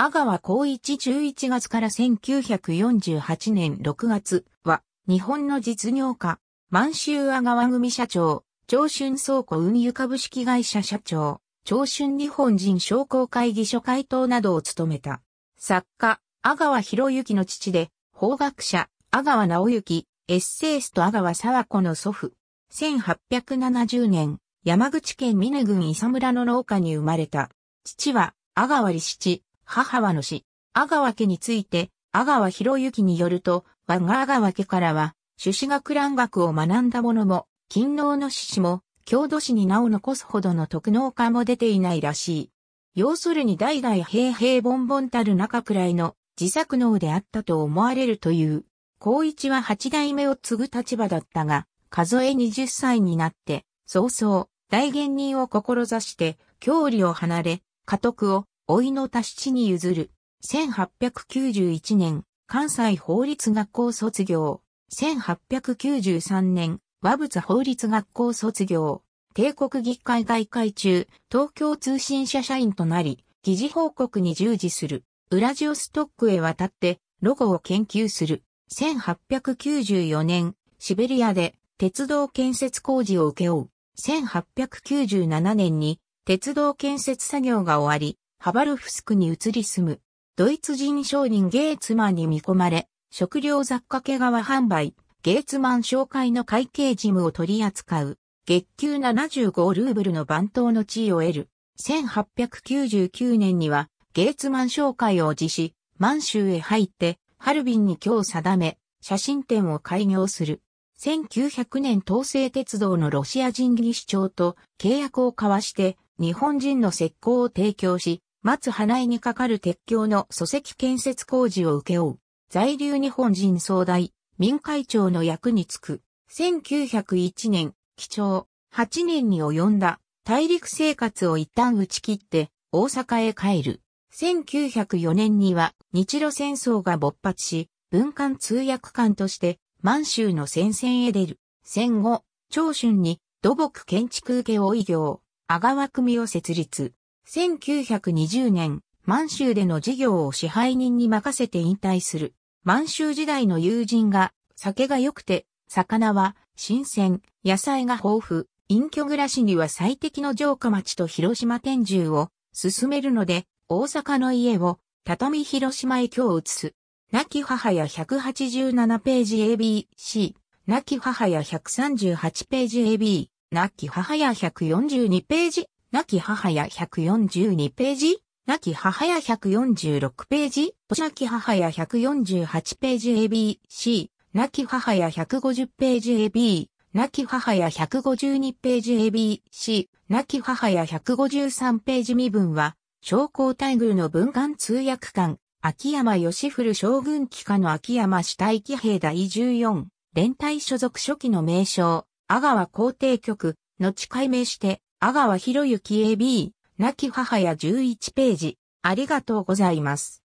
阿川光一11月から1948年6月は、日本の実業家、満州阿川組社長、長春倉庫運輸株式会社社長、長春日本人商工会議所会頭などを務めた。作家、阿川博之の父で、法学者、阿川直之、エッセイスト阿川沢子の祖父。1870年、山口県峰郡伊佐村の農家に生まれた。父は、阿川利七。母はの死、阿川家について、阿川博之によると、我が阿川家からは、朱子学蘭学を学んだ者も、勤労の志士も、郷土史に名を残すほどの特能家も出ていないらしい。要するに代々平平凡凡たる中くらいの自作能であったと思われるという。高一は八代目を継ぐ立場だったが、数え20歳になって、早々、大芸人を志して、郷里を離れ、家督を老いのし地に譲る。1891年、関西法律学校卒業。1893年、和物法律学校卒業。帝国議会外会中、東京通信社社員となり、議事報告に従事する。ウラジオストックへ渡って、ロゴを研究する。1894年、シベリアで鉄道建設工事を請け負う。1897年に鉄道建設作業が終わり、ハバルフスクに移り住む、ドイツ人商人ゲーツマンに見込まれ、食料雑貨け側販売、ゲーツマン商会の会計事務を取り扱う、月給75ルーブルの番頭の地位を得る。1899年には、ゲーツマン商会を辞し、満州へ入って、ハルビンに今日定め、写真展を開業する。1900年東西鉄道のロシア人技師長と契約を交わして、日本人の石膏を提供し、松花井にかかる鉄橋の礎石建設工事を請け負う。在留日本人総代、民会長の役につく。1901年、基調、8年に及んだ大陸生活を一旦打ち切って大阪へ帰る。1904年には日露戦争が勃発し、文官通訳官として満州の戦線へ出る。戦後、長春に土木建築受けを異業、阿川組を設立。1920年、満州での事業を支配人に任せて引退する。満州時代の友人が、酒が良くて、魚は新鮮、野菜が豊富、隠居暮らしには最適の城下町と広島天獣を進めるので、大阪の家を畳広島へ今日移す。亡き母や187ページ ABC、亡き母や138ページ AB、亡き母や142ページ亡き母や142ページ、亡き母や146ページ、亡き母や148ページ ABC、亡き母や150ページ AB、亡き母や152ページ ABC、亡き母や153ページ身分は、将校待遇の文官通訳官、秋山義古将軍旗下の秋山死体騎兵第14、連隊所属初期の名称、阿川皇帝局、後解明して、阿川博之 AB、亡き母や11ページ。ありがとうございます。